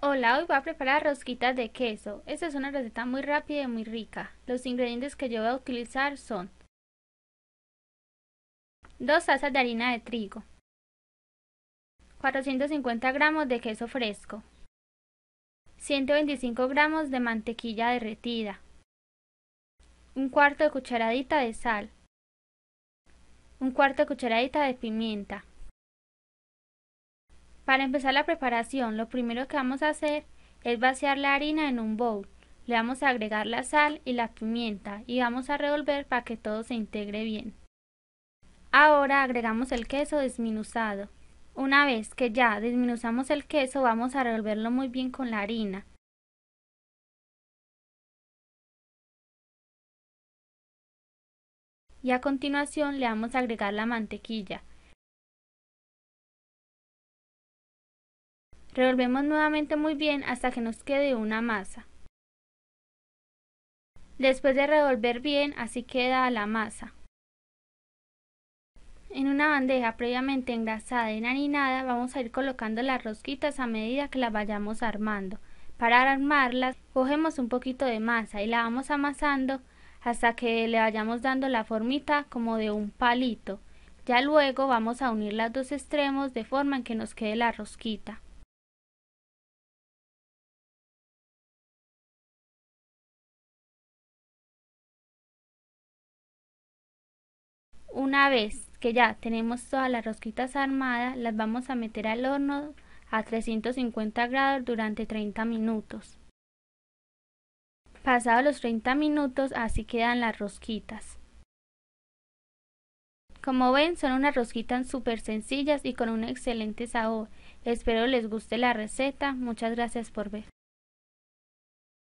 Hola, hoy voy a preparar rosquitas de queso. Esta es una receta muy rápida y muy rica. Los ingredientes que yo voy a utilizar son 2 tazas de harina de trigo 450 gramos de queso fresco 125 gramos de mantequilla derretida un cuarto de cucharadita de sal un cuarto de cucharadita de pimienta para empezar la preparación, lo primero que vamos a hacer es vaciar la harina en un bowl. Le vamos a agregar la sal y la pimienta y vamos a revolver para que todo se integre bien. Ahora agregamos el queso desminuzado. Una vez que ya desminuzamos el queso vamos a revolverlo muy bien con la harina. Y a continuación le vamos a agregar la mantequilla. Revolvemos nuevamente muy bien hasta que nos quede una masa. Después de revolver bien, así queda la masa. En una bandeja previamente engrasada y enharinada vamos a ir colocando las rosquitas a medida que las vayamos armando. Para armarlas cogemos un poquito de masa y la vamos amasando hasta que le vayamos dando la formita como de un palito. Ya luego vamos a unir los dos extremos de forma en que nos quede la rosquita. Una vez que ya tenemos todas las rosquitas armadas, las vamos a meter al horno a 350 grados durante 30 minutos. Pasados los 30 minutos, así quedan las rosquitas. Como ven, son unas rosquitas súper sencillas y con un excelente sabor. Espero les guste la receta. Muchas gracias por ver.